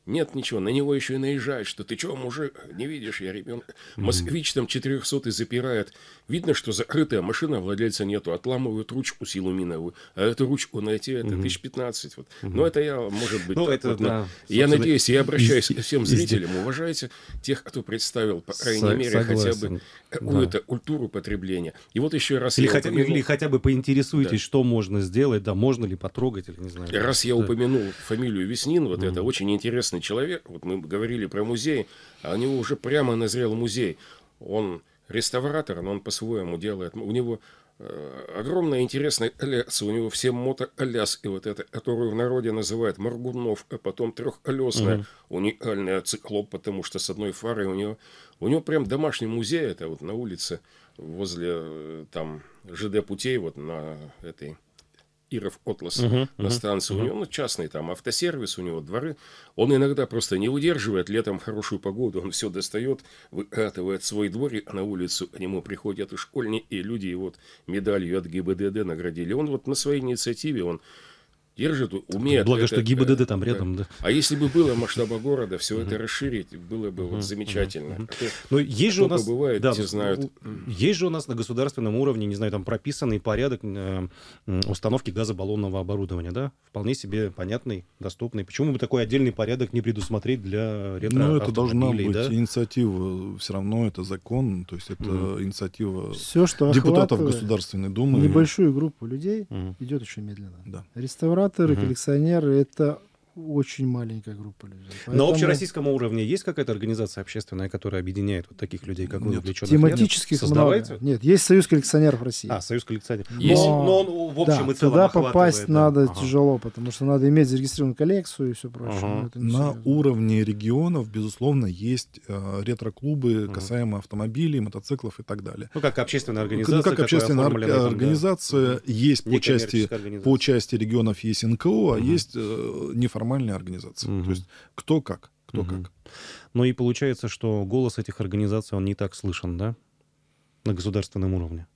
Нет ничего, на него еще и наезжают, что ты чего, мужик, не видишь, я ребенок. Москвич там 400 запирает. Видно, что закрытая машина, владельца нету. Отламывают ручку с Илуминовую. А эту ручку найти, это угу. Вот. Но ну, это я, может быть, ну, так, это, вот, да, Я надеюсь, я обращаюсь ко всем зрителям. Уважайте тех, кто представил, по крайней Со- мере, согласен. хотя бы какую-то да. культуру потребления. И вот еще раз... Или, хотя, упомянул... или хотя бы поинтересуйтесь, да. что можно сделать, да, можно ли потрогать, или не знаю. Раз да. я упомянул фамилию Веснин, вот угу. это очень интересно интересный человек. Вот мы говорили про музей, а у него уже прямо назрел музей. Он реставратор, но он по-своему делает. У него э, огромная интересная коляса, у него все мотоколяс, и вот это, которую в народе называют Маргунов, а потом трехколесная, угу. уникальная циклоп, потому что с одной фарой у него, у него прям домашний музей, это вот на улице возле э, там ЖД путей, вот на этой Иров Отлас угу, на станции. Угу. У него ну, частный там автосервис, у него дворы. Он иногда просто не выдерживает летом хорошую погоду. Он все достает, выкатывает свой дворик, а на улицу к нему приходят и школьники, и люди. И вот медалью от ГИБДД наградили. Он вот на своей инициативе, он держит, умеет. Благо, это, что ГИБДД это, там рядом, да. да. А если бы было масштаба города, все это расширить, было бы вот замечательно. А Но есть же у нас... бывает, да, все знают. Есть же у нас на государственном уровне, не знаю, там прописанный порядок установки газобаллонного оборудования, да? Вполне себе понятный, доступный. Почему бы такой отдельный порядок не предусмотреть для ретро Ну, это должна быть да? инициатива. Все равно это закон, то есть это угу. инициатива все, что депутатов Государственной Думы. Небольшую группу людей угу. идет очень медленно. Да. Реставрация коллекционаторы, угу. коллекционеры – это очень маленькая группа людей. Поэтому... На общероссийском уровне есть какая-то организация общественная, которая объединяет вот таких людей, как вы, увлеченных? Тематических нет? Тематических Много. Нет, есть Союз коллекционеров России. А, Союз коллекционеров. есть. но он в общем да, и целом туда попасть да. надо ага. тяжело, потому что надо иметь зарегистрированную коллекцию и все прочее. Ага. На серьезно. уровне регионов, безусловно, есть э, ретро-клубы ага. касаемо автомобилей, мотоциклов и так далее. Ну, как общественная организация. Ну, как общественная ор- организация. да. Есть по части, по части регионов есть НКО, а ага. есть э, неформальная формальная организация. Угу. То есть кто как, кто угу. как. Ну и получается, что голос этих организаций, он не так слышен, да? На государственном уровне.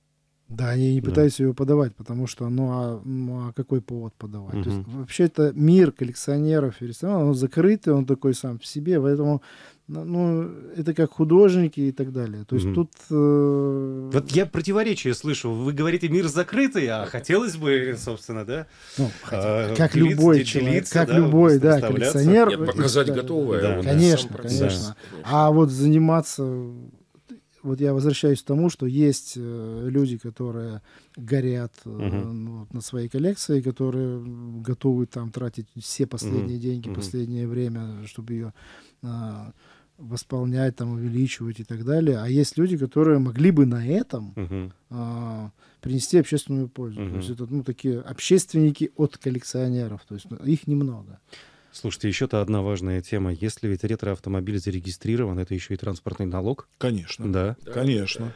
Да, я не пытаюсь да. ее подавать, потому что, ну а, ну, а какой повод подавать? Угу. То есть, вообще это мир коллекционеров и рестораторов, он закрытый, он такой сам в себе, поэтому ну, ну, это как художники и так далее. То есть mm тут... Э... Вот я противоречие слышу. Вы говорите, мир закрытый, а хотелось бы, собственно, да? Ну, а, как делиться, любой человек, как да, любой, да, коллекционер. Нет, показать готовое. Да, конечно, да. конечно. Да. А вот заниматься... Вот я возвращаюсь к тому, что есть э, люди, которые горят угу. mm на своей коллекции, которые готовы там тратить все последние угу. Mm-hmm. деньги, угу. последнее время, чтобы ее восполнять, там, увеличивать и так далее. А есть люди, которые могли бы на этом угу. а, принести общественную пользу. Угу. То есть это ну, такие общественники от коллекционеров. То есть ну, их немного. Слушайте, еще-то одна важная тема. Если ведь автомобиль зарегистрирован, это еще и транспортный налог? Конечно. Да. да. Конечно.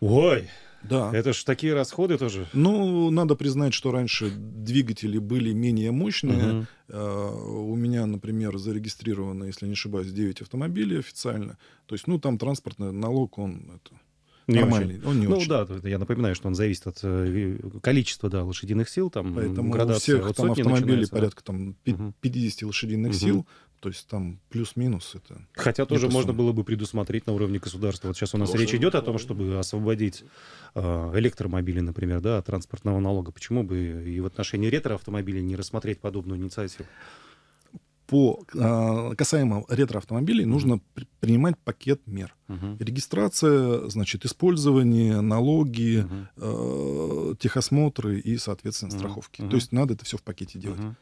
Ой, да. Это же такие расходы тоже. Ну, надо признать, что раньше двигатели были менее мощные. Угу. у меня, например, зарегистрировано, если не ошибаюсь, 9 автомобилей официально. То есть, ну, там транспортный налог, он это, не Нормальный. Очень. Он не ну очень. да, я напоминаю, что он зависит от э, количества да, лошадиных сил. Там, Поэтому градация, у всех там, автомобилей порядка там, 50 угу. лошадиных угу. сил. То есть там плюс-минус это. Хотя тоже можно было бы предусмотреть на уровне государства. Вот сейчас у нас тоже речь идет о том, чтобы освободить э, электромобили, например, да, от транспортного налога. Почему бы и в отношении ретроавтомобилей не рассмотреть подобную инициативу? По а, касаемо ретроавтомобилей нужно при, принимать пакет мер. Угу. Регистрация, значит, использование, налоги, угу. э, техосмотры и, соответственно, угу. страховки. Угу. То есть надо это все в пакете делать. Угу.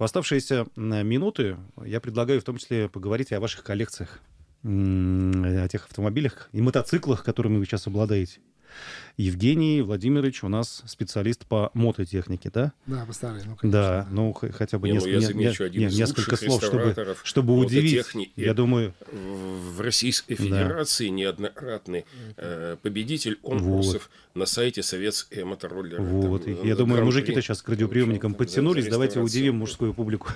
В оставшиеся минуты я предлагаю в том числе поговорить и о ваших коллекциях о тех автомобилях и мотоциклах, которыми вы сейчас обладаете. Евгений Владимирович у нас специалист по мототехнике, да? Да, постараюсь. Ну, конечно, да, ну хотя бы не, несколько, ну, я не, один не, из несколько слов, чтобы, чтобы удивить. Я думаю, в Российской Федерации да. неоднократный э, победитель конкурсов вот. на сайте Совет э, Мотороллера. Вот. Там, я думаю, мужики-то сейчас к радиоприемникам подтянулись. Давайте удивим мужскую публику.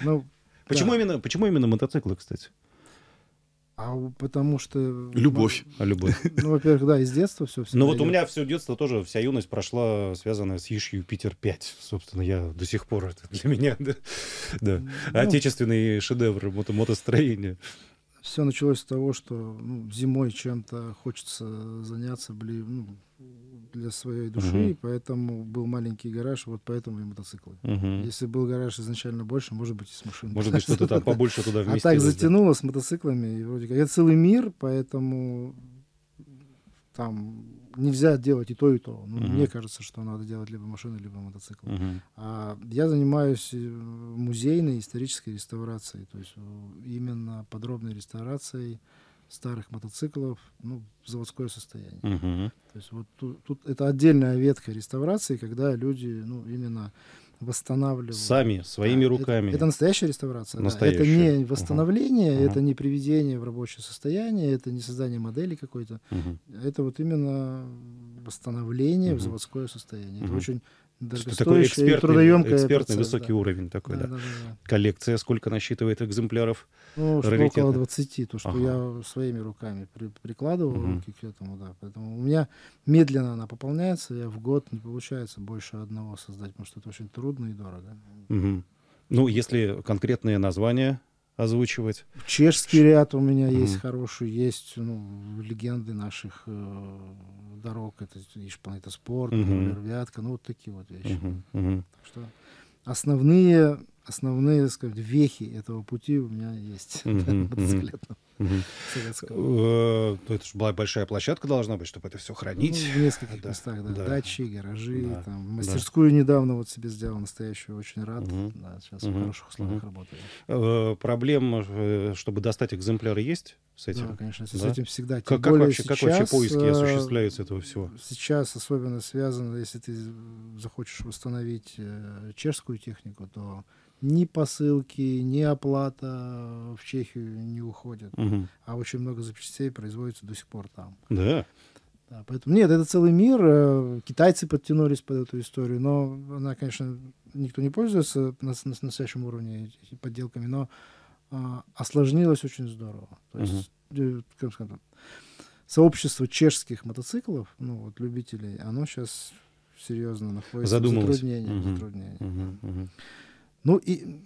Ну, почему да. именно, почему именно мотоциклы, кстати? А потому что... Э, любовь. Ну, а любовь. Ну, во-первых, да, из детства все. Ну, вот идет. у меня все детство тоже, вся юность прошла связанная с Иш Юпитер 5. Собственно, я до сих пор, это для меня, да, да. Ну, отечественный шедевр мото мотостроения все началось с того, что ну, зимой чем-то хочется заняться бли, ну, для своей души, uh-huh. поэтому был маленький гараж, вот поэтому и мотоциклы. Uh-huh. Если был гараж изначально больше, может быть, и с машиной. Может быть, что-то там побольше туда вместилось. А так затянуло да? с мотоциклами, и вроде как. Я целый мир, поэтому там нельзя делать и то, и то. Ну, uh-huh. Мне кажется, что надо делать либо машины, либо мотоцикл. Uh-huh. А, я занимаюсь э, музейной исторической реставрацией, то есть э, именно подробной реставрацией старых мотоциклов ну, в заводское состояние. Uh-huh. То есть вот тут, тут это отдельная ветка реставрации, когда люди ну, именно восстанавливают. Сами, своими да, руками. Это, это настоящая реставрация. Настоящая. Да. Это не восстановление, угу. это не приведение в рабочее состояние, это не создание модели какой-то. Угу. Это вот именно восстановление угу. в заводское состояние. Угу. Это очень что-то Такой экспертный, экспертный высокий да. уровень такой, да, да. Да, да. Коллекция сколько насчитывает экземпляров? Ну, что около 20, то, что ага. я своими руками при, прикладывал угу. руки к этому, да. Поэтому у меня медленно она пополняется, я в год не получается больше одного создать, потому что это очень трудно и дорого. Угу. Ну, если конкретные названия озвучивать. Чешский ряд у меня есть mm. хороший, есть ну, легенды наших э, дорог, это Ишпланета Спорт, mm-hmm. Вятка, ну вот такие вот вещи. Mm-hmm. Так что основные, основные, скажем, вехи этого пути у меня есть Mm-hmm. советского. Э, это же была большая площадка должна быть, чтобы это все хранить. Ну, в нескольких местах, да. Дачи, гаражи, мастерскую недавно вот себе сделал настоящую, очень рад. Да, сейчас в хороших условиях угу. работаю. Э, э, чтобы достать экземпляры, есть? с этим. Да, конечно, с этим всегда. как вообще поиски э, осуществляются этого всего? Сейчас особенно связано, если ты захочешь восстановить чешскую технику, то ни посылки, ни оплата э, в Чехию не уходит, Угу. А очень много запчастей производится до сих пор там. Да. да поэтому нет, это целый мир. Э, китайцы подтянулись под эту историю, но она, конечно, никто не пользуется на, на, на настоящем уровне подделками, но а, осложнилось очень здорово. То есть, угу. как сказать, сообщество чешских мотоциклов, ну вот любителей, оно сейчас серьезно находится в затруднении. Угу. затруднении. Угу. Угу. Ну и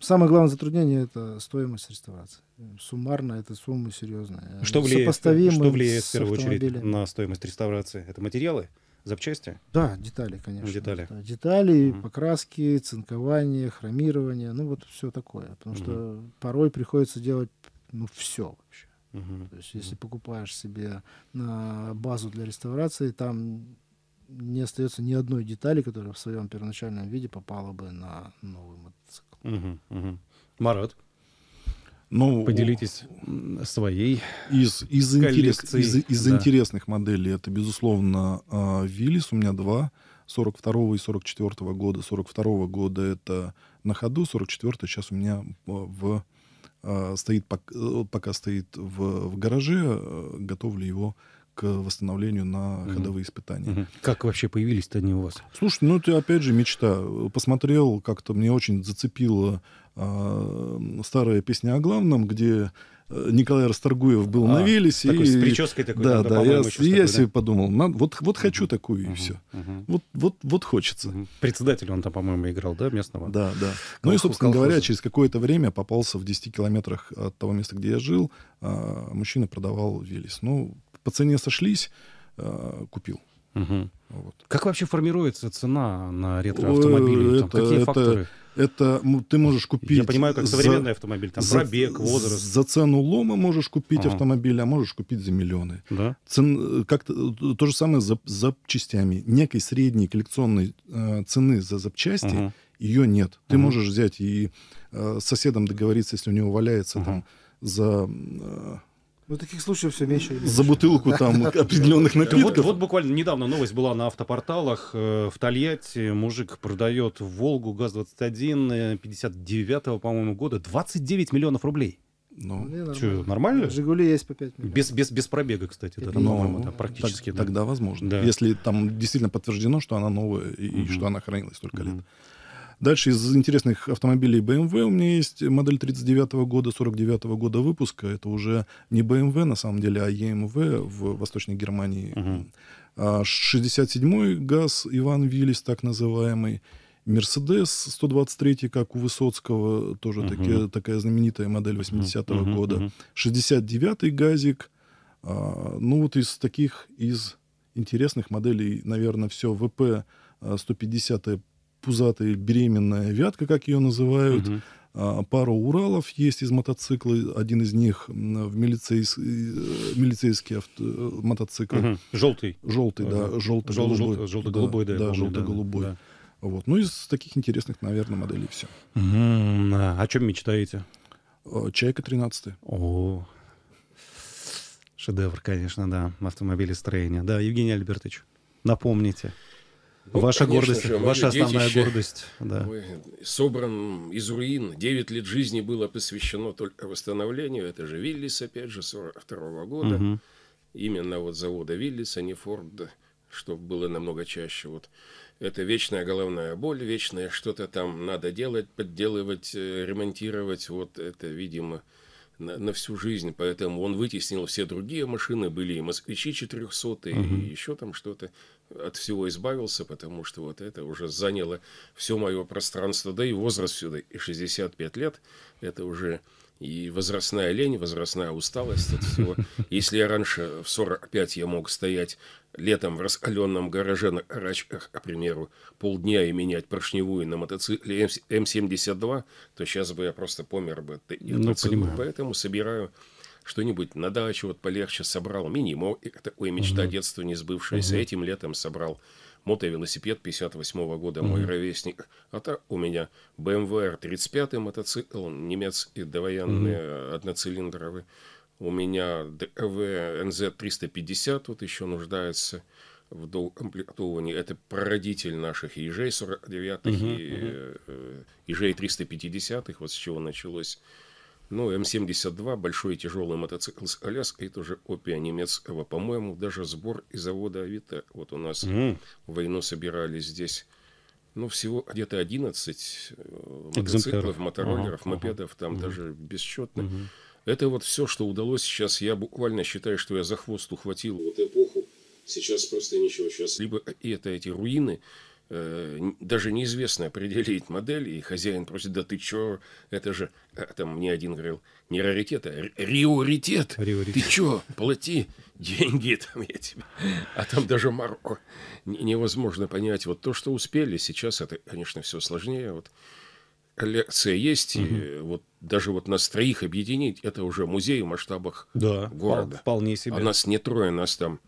самое главное затруднение это стоимость реставрации. Суммарно это сумма серьезная, а Что влияет, что влияет в первую очередь на стоимость реставрации? Это материалы? Запчасти? Да, детали, конечно. Детали. Да, детали, угу. покраски, цинкование, хромирование, ну вот все такое. Потому угу. что порой приходится делать ну, все вообще. Угу. То есть, если угу. покупаешь себе на базу для реставрации, там не остается ни одной детали, которая в своем первоначальном виде попала бы на новый мотоцикл. Угу, угу. Марат, ну, поделитесь своей из, из, интерес, из, из да. интересных моделей. Это, безусловно, Виллис. А, у меня два. 42 -го и 44 -го года. 42 -го года это на ходу, 44 сейчас у меня а, в а, стоит э, пока стоит в, в гараже, готовлю его к восстановлению на ходовые испытания. Как вообще появились-то они у вас? Слушай, ну это опять же мечта. Посмотрел, как-то мне очень зацепила э, старая песня о главном, где э, Николай Расторгуев был а, на велесе. Такой, и, с прической такой. Да, да, я, такой, я да? себе подумал, надо, вот, вот угу, хочу такую, угу, и все. Угу. Вот, вот, вот хочется. Угу. Председатель он там, по-моему, играл, да, местного? Да, да. Колхоз, ну и, собственно колхоза. говоря, через какое-то время попался в 10 километрах от того места, где я жил, а, мужчина продавал велес. Ну, по цене сошлись, э, купил. Угу. Вот. Как вообще формируется цена на ретро-автомобили? Это, какие это, факторы? Это ты можешь купить... Я понимаю, как современный за, автомобиль, там за, пробег, возраст. За цену лома можешь купить ага. автомобиль, а можешь купить за миллионы. Да? Цен, э, как -то, э, то же самое за запчастями. Некой средней коллекционной э, цены за запчасти ага. ее нет. Ты ага. можешь взять и э, с соседом договориться, если у него валяется ага. там за... Э, ну, таких случаев все меньше. меньше. За бутылку там определенных напитков. Вот, буквально недавно новость была на автопорталах. Э, в Тольятти мужик продает «Волгу» ГАЗ-21 59-го, э, по-моему, года 29 миллионов рублей. Ну, нормально. Что, нормально? «Жигули» есть по 5 миллионов. Без, без, без пробега, кстати. это там новая, ну, практически. Тогда возможно. Если там действительно подтверждено, что она новая и, что она хранилась столько лет. Дальше из интересных автомобилей BMW эм у меня есть модель 39 -го года, 49 -го года выпуска. Это уже не BMW, эм на самом деле, а EMV эм в Восточной Германии. Угу. 67-й а, ГАЗ Иван Виллис, так называемый. Мерседес 123, как у Высоцкого, тоже uh-huh. таки, такая знаменитая модель 80-го uh-huh. года. Uh-huh. 69-й газик. А, ну вот из таких, из интересных моделей, наверное, все. ВП 150 пузатая беременная вятка, как ее называют. Угу. Пара Уралов есть из мотоцикла, один из них в милицейс... Э, милицейский авто... Э, мотоцикл. Угу. Желтый. Желтый, да, желто-голубой. Желто-голубой, да. Да, да желто-голубой. Да. Вот. Ну, из таких интересных, наверное, моделей все. Угу. А, о чем мечтаете? Э, Чайка 13. О, шедевр, конечно, да, автомобилестроение. Да, Евгений Альбертович, напомните. Ну, ваша ну, гордость, ваша основная детище, гордость. Да. Собран из руин. Девять лет жизни было посвящено только восстановлению. Это же Виллис, опять же, 42 -го года. Угу. Именно вот завода а не Форда, чтобы было намного чаще. Вот это вечная головная боль, вечное что-то там надо делать, подделывать, э, ремонтировать. Вот это, видимо, на, на всю жизнь. Поэтому он вытеснил все другие машины. Были и москвичи 400, угу. и еще там что-то от всего избавился, потому что вот это уже заняло все мое пространство, да и возраст сюда, и 65 лет, это уже и возрастная лень, возрастная усталость от всего. Если я раньше в 45 я мог стоять летом в раскаленном гараже на рачках, э, к примеру, полдня и менять поршневую на мотоцикле М- М-72, то сейчас бы я просто помер бы. Ну, понимаю. Поэтому собираю что-нибудь на даче вот полегче собрал. Мини-мо, мечта угу. детства не сбывшаяся. Угу. Этим летом собрал мотовелосипед 58 -го года, угу. мой ровесник. А то у меня BMW R35 эм мотоцикл, немецкий довоенный, угу. Э, одноцилиндровый. У меня ДВ НЗ-350 вот еще нуждается в доукомплектовании. Это прародитель наших ежей 49-х угу, и угу. ежей 350-х, вот с чего началось ну, М-72, большой и тяжелый мотоцикл с Аляской, это же опия немецкого. По-моему, даже сбор из завода Авито. Вот у нас mm. в войну собирали здесь, ну, всего где-то 11 э, мотоциклов, мотороллеров, ага, мопедов, ага. там ага. даже бесчетно. Ага. Это вот все, что удалось сейчас. Я буквально считаю, что я за хвост ухватил вот эпоху. Сейчас просто ничего. Сейчас либо и это эти руины, Э, даже неизвестно определить модель, и хозяин просит, да ты чё, это же, а, там мне один говорил, не раритет, а риоритет, риоритет. ты чё, плати деньги, там я тебе, а там даже мор... невозможно понять, вот то, что успели, сейчас это, конечно, все сложнее, вот коллекция есть, угу. и вот даже вот нас троих объединить, это уже музей в масштабах да, города. вполне себе. А нас не трое, нас там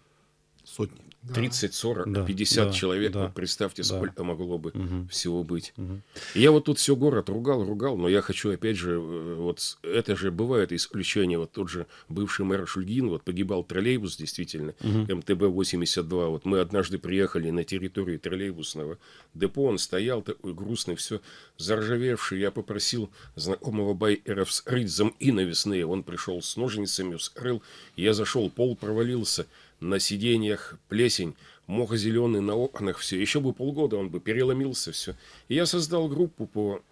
сотни да. 30, 40, да, 50 да, человек. Да, ну, представьте, да. сколько могло бы угу. всего быть. Угу. Я вот тут все город ругал, ругал, но я хочу, опять же, э, вот это же бывает исключение. Вот тот же бывший мэр Шульгин, вот погибал троллейбус, действительно, угу. МТБ-82. Вот мы однажды приехали на территорию троллейбусного депо, он стоял такой грустный, все заржавевший. Я попросил знакомого байера вскрыть замки навесные. Он пришел с ножницами, вскрыл. Я зашел, пол провалился на сиденьях плесень, мох зеленый на окнах, все. Еще бы полгода он бы переломился, все. И я создал группу по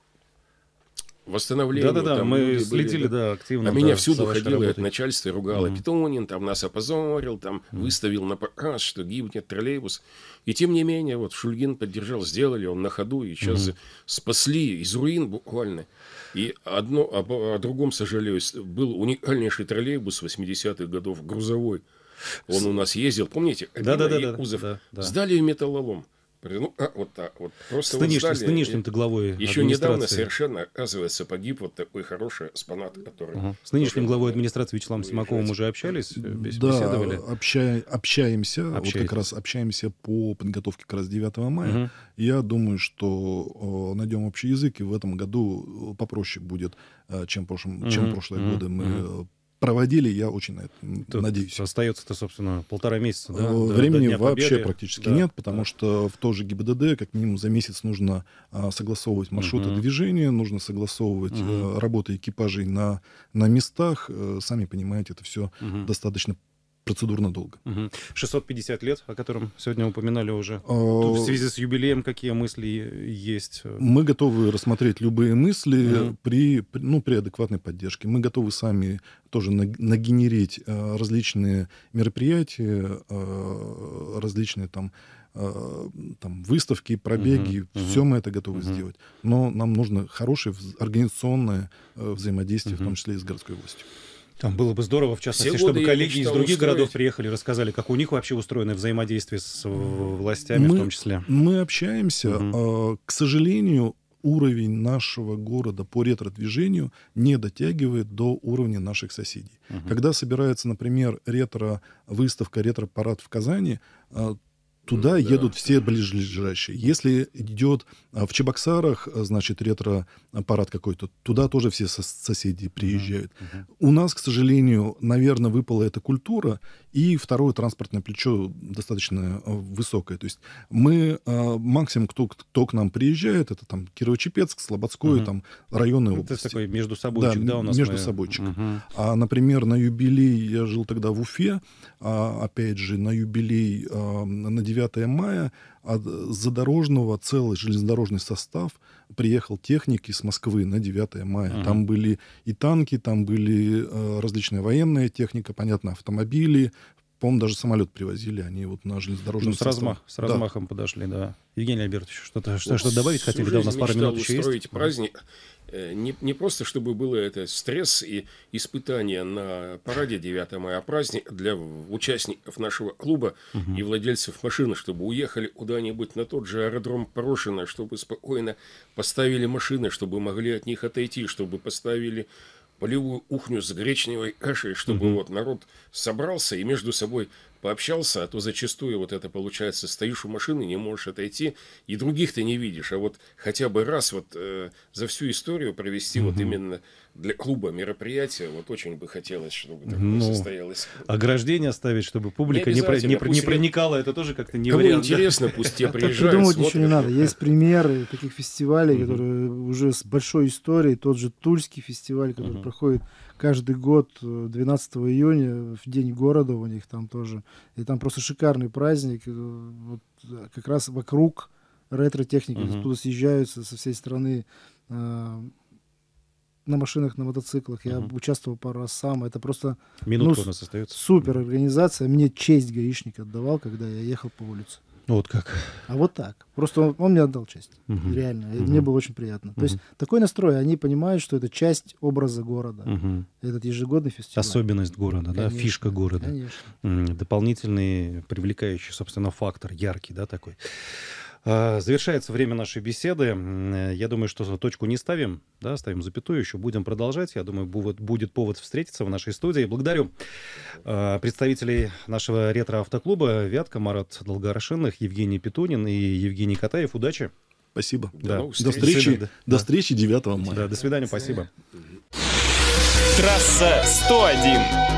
восстановлению. Да-да-да, мы следили, да, активно. А да, меня всюду ходило это начальство и ругало. Mm-hmm. Питонин там нас опозорил, там mm-hmm. выставил на показ, что гибнет троллейбус. И тем не менее, вот Шульгин поддержал, сделали, он на ходу, и сейчас mm-hmm. спасли из руин буквально. И одно, а о, о другом сожалею, был уникальнейший троллейбус 80-х годов, грузовой, он у нас ездил, помните? Да, да, да, да, Узов. Да, да. Сдали в металлолом. Ну, а, вот так вот. Просто с Танишным, вот с Танишным ты главой Еще недавно совершенно, оказывается, погиб вот такой хороший спонат, который... Угу. С нынешним главой администрации Вячеславом Симаковым уже общались, э, беседовали? Да, обща... общаемся. Общаетесь. Вот как раз общаемся по подготовке как раз 9 мая. Угу. Я думаю, что найдем общий язык, и в этом году э, попроще будет, э, чем, прошлым, угу. чем прошлые угу. годы мы угу проводили, я очень на это Тут надеюсь. остается это собственно, полтора месяца, да? Э, времени до вообще победы. практически да, нет, потому да. что в то же ГИБДД как минимум за месяц нужно а, согласовывать маршруты угу. движения, нужно согласовывать угу. а, работы экипажей на, на местах. Э, сами понимаете, это все угу. достаточно процедурно долго. 650 лет, о котором сегодня упоминали уже. Э, Тут в связи с юбилеем какие мысли есть? Мы готовы рассмотреть любые мысли mm при, ну, при адекватной поддержке. Мы готовы сами тоже нагенерить э, различные мероприятия, э, различные там там выставки, пробеги, uh-huh, uh-huh. все мы это готовы uh-huh. сделать. Но нам нужно хорошее организационное взаимодействие, uh-huh. в том числе и с городской властью. Там было бы здорово, в частности, Все чтобы коллеги из других устроить. городов приехали, рассказали, как у них вообще устроено взаимодействие с властями мы, в том числе. Мы общаемся. Угу. К сожалению, уровень нашего города по ретро-движению не дотягивает до уровня наших соседей. Угу. Когда собирается, например, ретро-выставка, ретро-парад в Казани, а, Туда да. едут все ближайшие. Если идет а, в Чебоксарах, а, значит, ретро аппарат какой-то, туда тоже все соседи приезжают. Угу. У нас, к сожалению, наверное, выпала эта культура, и второе транспортное плечо достаточно а, высокое. То есть мы максимум, кто, кто к нам приезжает, это там Кирово-Чепецк, Слободское, угу. там районы. это области. Это такой между собойчик, да, да у нас? между мы... собойчик. Угу. А, например, на юбилей, я жил тогда в Уфе, а, опять же, на юбилей а, на 9 9 мая от а, э, задорожного целый железнодорожный состав приехал техники из Москвы на 9 мая. Угу. Там были и танки, там были э, различная военная техника, понятно, автомобили, по-моему, даже самолет привозили, они вот на железнодорожном ну, с, размах, с размахом да. подошли, да. Евгений Альбертович, что-то что, вот что добавить хотели? Да, у нас пара минут еще устроить есть. праздник. Э, не, не просто, чтобы было это стресс и испытание на параде 9 мая, а праздник для участников нашего клуба угу. и владельцев машины, чтобы уехали куда-нибудь на тот же аэродром Порошина, чтобы спокойно поставили машины, чтобы могли от них отойти, чтобы поставили полевую кухню с гречневой кашей, чтобы угу. вот народ собрался и между собой пообщался, а то зачастую вот это получается, стоишь у машины, не можешь отойти, и других ты не видишь. А вот хотя бы раз вот э, за всю историю провести угу. вот именно для клуба мероприятие, вот очень бы хотелось, чтобы такое ну, состоялось. Ограждение оставить, чтобы публика не, не, про, не, не проникала, это тоже как-то не Кому вариант. интересно, пусть те приезжают. Придумывать ничего не надо. Есть примеры таких фестивалей, которые уже с большой историей, тот же Тульский фестиваль, который проходит каждый год 12 э, июня, в День города у них там тоже. И там просто шикарный праздник. Э, вот э, как раз вокруг ретро-техники. Угу. Туда съезжаются со всей страны э, на машинах, на мотоциклах. Я участвовал пару раз сам. Это просто... Минутка ну, у нас остается. Супер организация. Мне честь гаишник отдавал, когда я ехал по улице. Ну, вот как. А вот так. Просто он, он мне отдал честь. Угу. Реально. Угу. Мне было очень приятно. Угу. То есть такой настрой. Они понимают, что это часть образа города. Угу. Этот ежегодный фестиваль. Особенность города, конечно, да, фишка города. Конечно. Дополнительный привлекающий, собственно, фактор, яркий, да, такой. Э, завершается время нашей беседы. Э, я думаю, что точку не ставим, да, ставим запятую, еще будем продолжать. Я думаю, будет, будет повод встретиться в нашей студии. Благодарю э, представителей нашего ретро-автоклуба Вятка, Марат Долгорошенных, Евгений Петунин и Евгений Катаев. Удачи. Спасибо. Да. До, до встречи. До встречи 9 мая. Да, до свидания, спасибо. Трасса 101.